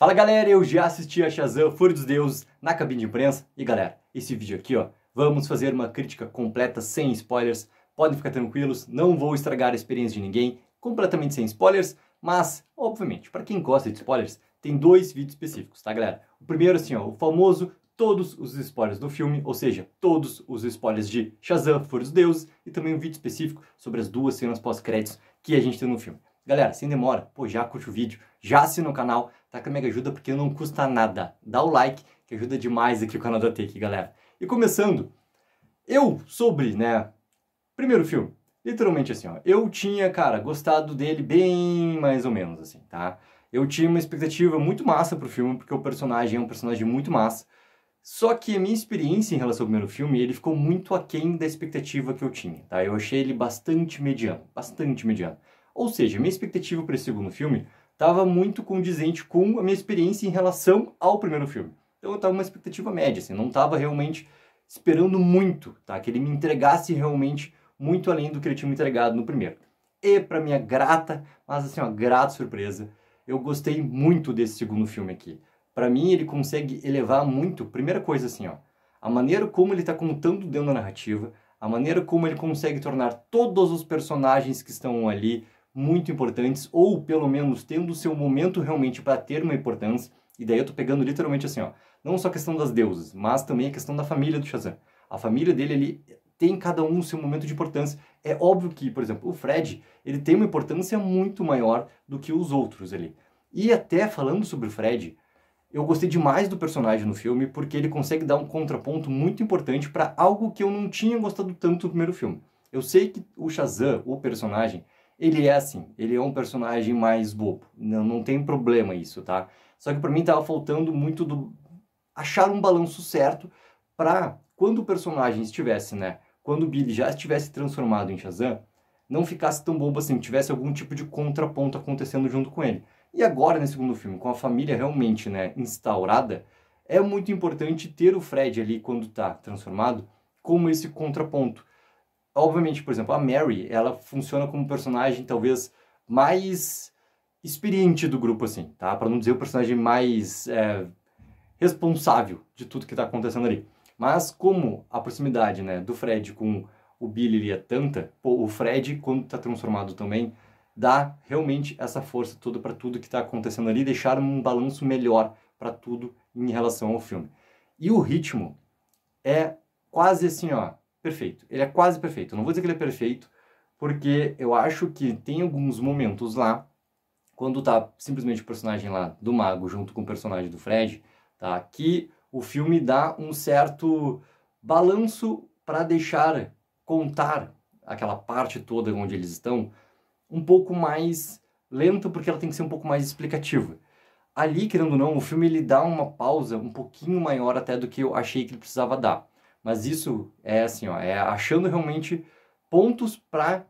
Fala galera, eu já assisti a Shazam Fúria dos Deuses na cabine de imprensa. E galera, esse vídeo aqui, ó, vamos fazer uma crítica completa, sem spoilers. Podem ficar tranquilos, não vou estragar a experiência de ninguém, completamente sem spoilers. Mas, obviamente, para quem gosta de spoilers, tem dois vídeos específicos, tá galera? O primeiro, assim, ó, o famoso todos os spoilers do filme, ou seja, todos os spoilers de Shazam, Fúria dos Deuses, e também um vídeo específico sobre as duas cenas pós-créditos que a gente tem no filme. Galera, sem demora, pô, já curte o vídeo, já assina o canal, tá a mega ajuda porque não custa nada. Dá o like que ajuda demais aqui o canal da Take, galera. E começando, eu sobre, né, primeiro filme, literalmente assim, ó, eu tinha, cara, gostado dele bem mais ou menos, assim, tá? Eu tinha uma expectativa muito massa pro filme, porque o personagem é um personagem muito massa, só que a minha experiência em relação ao primeiro filme, ele ficou muito aquém da expectativa que eu tinha, tá? Eu achei ele bastante mediano, bastante mediano. Ou seja, minha expectativa para esse segundo filme estava muito condizente com a minha experiência em relação ao primeiro filme. Então eu estava uma expectativa média, assim, não estava realmente esperando muito, tá? Que ele me entregasse realmente muito além do que ele tinha me entregado no primeiro. E para minha grata, mas assim, uma grata surpresa, eu gostei muito desse segundo filme aqui. Para mim ele consegue elevar muito, primeira coisa assim, ó, a maneira como ele está contando dentro da narrativa, a maneira como ele consegue tornar todos os personagens que estão ali muito importantes, ou pelo menos tendo o seu momento realmente para ter uma importância. E daí eu tô pegando literalmente assim, ó, não só a questão das deusas, mas também a questão da família do Shazam. A família dele, ele tem cada um o seu momento de importância. É óbvio que, por exemplo, o Fred, ele tem uma importância muito maior do que os outros ali. E até falando sobre o Fred, eu gostei demais do personagem no filme porque ele consegue dar um contraponto muito importante para algo que eu não tinha gostado tanto no primeiro filme. Eu sei que o Shazam, o personagem, ele é assim, ele é um personagem mais bobo. Não, não tem problema isso, tá? Só que para mim tava faltando muito do achar um balanço certo para quando o personagem estivesse, né? Quando o Billy já estivesse transformado em Shazam, não ficasse tão bobo assim, tivesse algum tipo de contraponto acontecendo junto com ele. E agora, nesse segundo filme, com a família realmente né, instaurada, é muito importante ter o Fred ali quando tá transformado como esse contraponto obviamente, por exemplo, a Mary, ela funciona como personagem talvez mais experiente do grupo, assim, tá? Para não dizer o personagem mais é, responsável de tudo que está acontecendo ali. Mas como a proximidade, né, do Fred com o Billy é tanta, pô, o Fred, quando está transformado também, dá realmente essa força toda para tudo que está acontecendo ali, deixar um balanço melhor para tudo em relação ao filme. E o ritmo é quase assim, ó, perfeito. Ele é quase perfeito. Eu não vou dizer que ele é perfeito, porque eu acho que tem alguns momentos lá, quando tá simplesmente o personagem lá do Mago junto com o personagem do Fred, tá? Que o filme dá um certo balanço para deixar contar aquela parte toda onde eles estão um pouco mais lento, porque ela tem que ser um pouco mais explicativa. Ali, querendo ou não, o filme ele dá uma pausa um pouquinho maior até do que eu achei que ele precisava dar. Mas isso é assim, ó, é achando realmente pontos para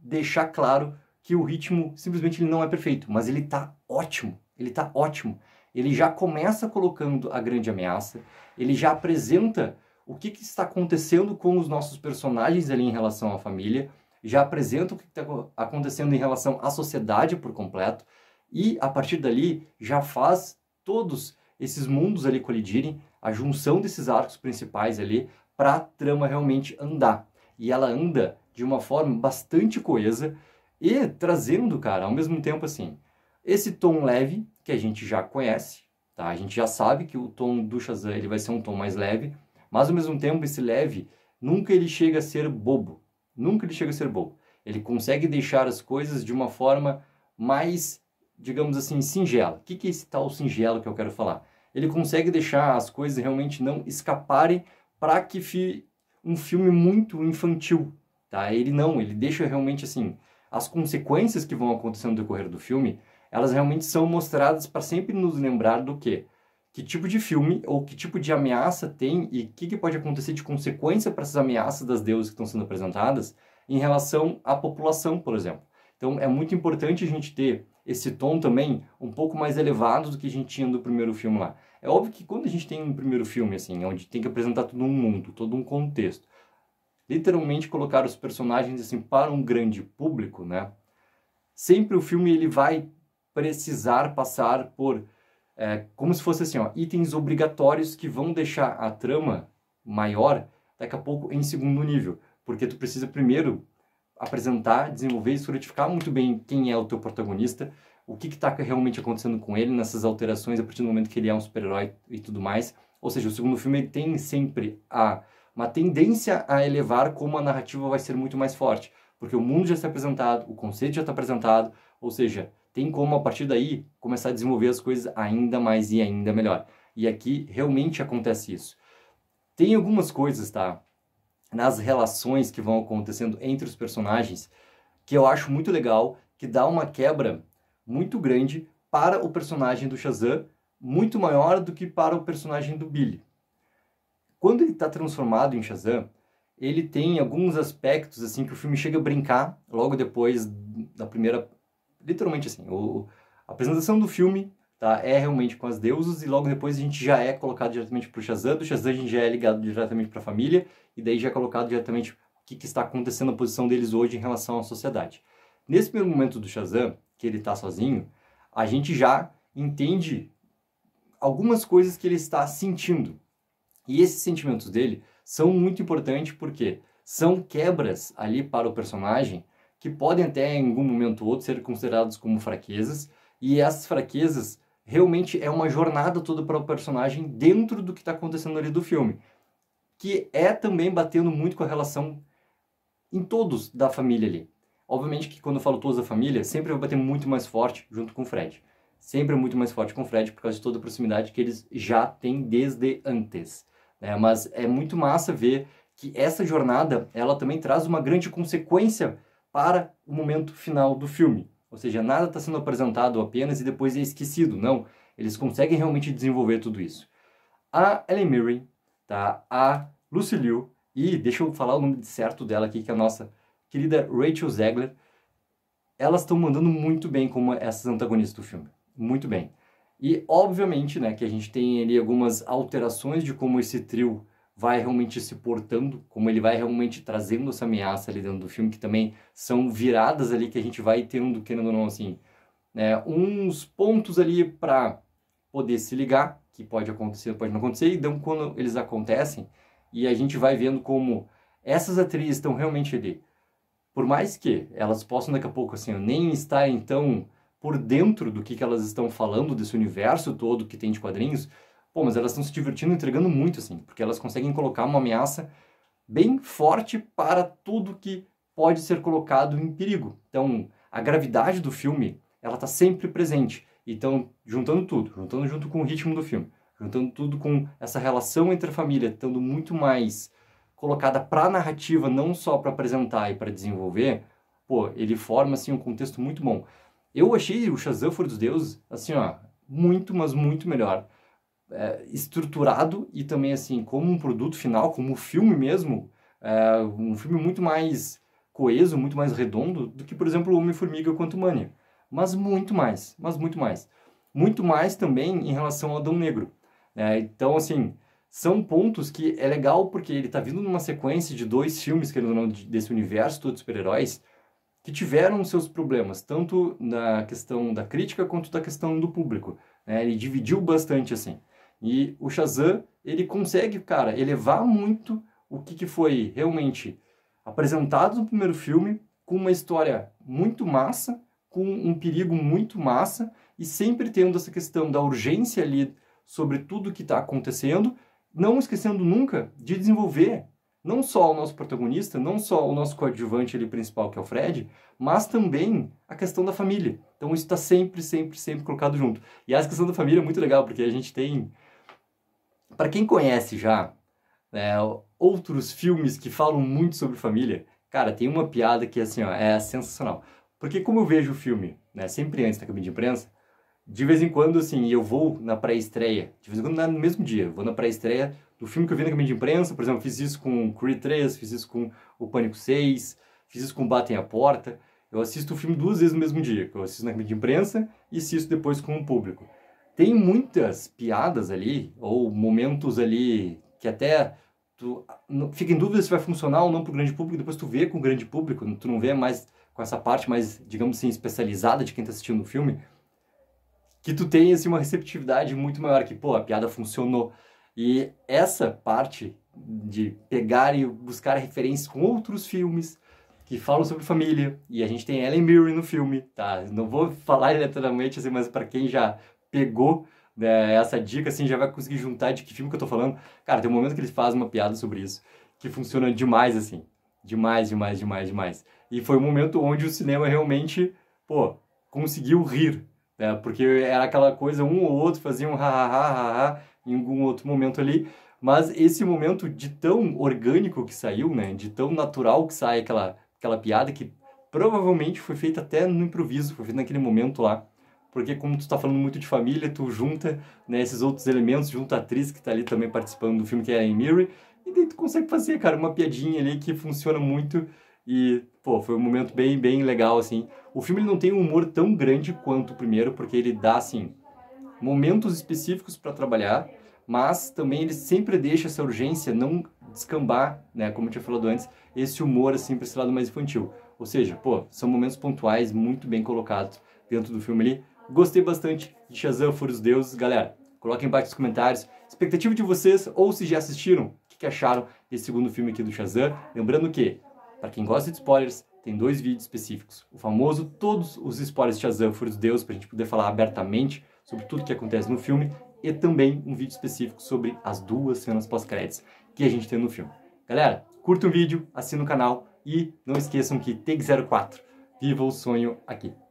deixar claro que o ritmo simplesmente ele não é perfeito, mas ele tá ótimo, ele tá ótimo. Ele já começa colocando a grande ameaça, ele já apresenta o que, que está acontecendo com os nossos personagens ali em relação à família, já apresenta o que está acontecendo em relação à sociedade por completo, e a partir dali já faz todos esses mundos ali colidirem, a junção desses arcos principais ali, para a trama realmente andar. E ela anda de uma forma bastante coesa e trazendo, cara, ao mesmo tempo assim, esse tom leve que a gente já conhece, tá? A gente já sabe que o tom do Shazam ele vai ser um tom mais leve, mas ao mesmo tempo esse leve nunca ele chega a ser bobo, nunca ele chega a ser bobo. Ele consegue deixar as coisas de uma forma mais, digamos assim, singela. O que, que é esse tal singelo que eu quero falar? Ele consegue deixar as coisas realmente não escaparem para que fique um filme muito infantil, tá? Ele não, ele deixa realmente assim, as consequências que vão acontecendo no decorrer do filme, elas realmente são mostradas para sempre nos lembrar do quê? Que tipo de filme ou que tipo de ameaça tem e o que, que pode acontecer de consequência para essas ameaças das deusas que estão sendo apresentadas em relação à população, por exemplo. Então é muito importante a gente ter esse tom também um pouco mais elevado do que a gente tinha do primeiro filme lá. É óbvio que quando a gente tem um primeiro filme, assim, onde tem que apresentar todo um mundo, todo um contexto, literalmente colocar os personagens, assim, para um grande público, né? Sempre o filme, ele vai precisar passar por... É, como se fosse assim, ó, itens obrigatórios que vão deixar a trama maior daqui a pouco em segundo nível. Porque tu precisa primeiro apresentar, desenvolver e solidificar muito bem quem é o teu protagonista, o que está realmente acontecendo com ele nessas alterações a partir do momento que ele é um super-herói e tudo mais. Ou seja, o segundo filme tem sempre a, uma tendência a elevar como a narrativa vai ser muito mais forte, porque o mundo já está apresentado, o conceito já está apresentado, ou seja, tem como a partir daí começar a desenvolver as coisas ainda mais e ainda melhor. E aqui realmente acontece isso. Tem algumas coisas, tá? nas relações que vão acontecendo entre os personagens, que eu acho muito legal, que dá uma quebra muito grande para o personagem do Shazam, muito maior do que para o personagem do Billy. Quando ele está transformado em Shazam, ele tem alguns aspectos assim que o filme chega a brincar logo depois da primeira, literalmente assim, o, a apresentação do filme tá, é realmente com as deusas e logo depois a gente já é colocado diretamente para o Shazam, do Shazam a gente já é ligado diretamente para a família e daí já é colocado diretamente o que, que, está acontecendo na posição deles hoje em relação à sociedade. Nesse primeiro momento do Shazam, que ele está sozinho, a gente já entende algumas coisas que ele está sentindo. E esses sentimentos dele são muito importantes porque são quebras ali para o personagem que podem até em algum momento ou outro ser considerados como fraquezas, e essas fraquezas realmente é uma jornada toda para o personagem dentro do que está acontecendo ali do filme que é também batendo muito com a relação em todos da família ali. Obviamente que quando eu falo todos da família, sempre vai bater muito mais forte junto com o Fred. Sempre é muito mais forte com o Fred por causa de toda a proximidade que eles já têm desde antes. Né? Mas é muito massa ver que essa jornada, ela também traz uma grande consequência para o momento final do filme. Ou seja, nada está sendo apresentado apenas e depois é esquecido, não. Eles conseguem realmente desenvolver tudo isso. A Ellen Mirren tá? A Lucille e deixa eu falar o nome certo dela aqui, que é a nossa querida Rachel Zegler. Elas estão mandando muito bem como essas antagonistas do filme. Muito bem. E, obviamente, né, que a gente tem ali algumas alterações de como esse trio vai realmente se portando, como ele vai realmente trazendo essa ameaça ali dentro do filme, que também são viradas ali que a gente vai tendo, querendo ou não, assim, né, uns pontos ali para poder se ligar, que pode acontecer, pode não acontecer, e então quando eles acontecem, e a gente vai vendo como essas atrizes estão realmente ali. Por mais que elas possam daqui a pouco assim, nem estar então por dentro do que, que elas estão falando desse universo todo que tem de quadrinhos, pô, mas elas estão se divertindo, entregando muito assim, porque elas conseguem colocar uma ameaça bem forte para tudo que pode ser colocado em perigo. Então, a gravidade do filme, ela tá sempre presente. Então, juntando tudo, juntando junto com o ritmo do filme, juntando tudo com essa relação entre a família, estando muito mais colocada para a narrativa, não só para apresentar e para desenvolver, pô, ele forma assim um contexto muito bom. Eu achei o Shazam for dos Deuses, assim, ó, muito, mas muito melhor. É, estruturado e também, assim, como um produto final, como um filme mesmo, é, um filme muito mais coeso, muito mais redondo do que, por exemplo, Homem-Formiga quanto Mania mas muito mais, mas muito mais. Muito mais também em relação ao Adão Negro. Né? Então, assim, são pontos que é legal porque ele está vindo numa sequência de dois filmes, ele ou não, desse universo todo super-heróis, que tiveram seus problemas, tanto na questão da crítica quanto da questão do público. Né? Ele dividiu bastante, assim. E o Shazam, ele consegue, cara, elevar muito o que, que, foi realmente apresentado no primeiro filme, com uma história muito massa, com um perigo muito massa e sempre tendo essa questão da urgência ali sobre tudo o que está acontecendo, não esquecendo nunca de desenvolver não só o nosso protagonista, não só o nosso coadjuvante ali principal, que é o Fred, mas também a questão da família. Então isso está sempre, sempre, sempre colocado junto. E a questão da família é muito legal, porque a gente tem... Para quem conhece já né, outros filmes que falam muito sobre família, cara, tem uma piada que assim, ó, é sensacional. Porque como eu vejo o filme, né, sempre antes da cabine de imprensa, de vez em quando, assim, eu vou na pré-estreia, de vez em quando no mesmo dia, vou na pré-estreia do filme que eu vi na cabine de imprensa, por exemplo, fiz isso com Creed 3, fiz isso com O Pânico 6, fiz isso com Batem a Porta, eu assisto o filme duas vezes no mesmo dia, eu assisto na cabine de imprensa e assisto depois com o público. Tem muitas piadas ali, ou momentos ali que até tu fica em dúvida se vai funcionar ou não pro grande público, depois tu vê com o grande público, tu não vê mais com essa parte mais, digamos assim, especializada de quem está assistindo o filme, que tu tenha assim, uma receptividade muito maior, que, pô, a piada funcionou. E essa parte de pegar e buscar referências com outros filmes que falam sobre família, e a gente tem Ellen Mirren no filme, tá? Não vou falar literalmente assim, mas para quem já pegou né, essa dica, assim, já vai conseguir juntar de que filme que eu tô falando. Cara, tem um momento que ele faz uma piada sobre isso, que funciona demais, assim. Demais, demais, demais, demais. E foi um momento onde o cinema realmente, pô, conseguiu rir, né? Porque era aquela coisa, um ou outro fazia um ha ha ha ha em algum outro momento ali, mas esse momento de tão orgânico que saiu, né? De tão natural que sai aquela, aquela piada que provavelmente foi feita até no improviso, foi feita naquele momento lá. Porque como tu tá falando muito de família, tu junta né, esses outros elementos, junta a atriz que tá ali também participando do filme, que é a Emiri, e daí tu consegue fazer, cara, uma piadinha ali que funciona muito. E, pô, foi um momento bem, bem legal, assim. O filme ele não tem um humor tão grande quanto o primeiro, porque ele dá, assim, momentos específicos para trabalhar, mas também ele sempre deixa essa urgência não descambar, né, como eu tinha falado antes, esse humor, assim, pra esse lado mais infantil. Ou seja, pô, são momentos pontuais muito bem colocados dentro do filme ali. Gostei bastante de Shazam, Fúria dos Deuses. Galera, coloquem embaixo nos comentários expectativa de vocês ou se já assistiram que acharam desse segundo filme aqui do Shazam. Lembrando que, para quem gosta de spoilers, tem dois vídeos específicos. O famoso Todos os Spoilers de Shazam foram de Deus, para a gente poder falar abertamente sobre tudo que acontece no filme. E também um vídeo específico sobre as duas cenas pós-créditos que a gente tem no filme. Galera, curta o vídeo, assina o canal e não esqueçam que Take 04. Viva o sonho aqui!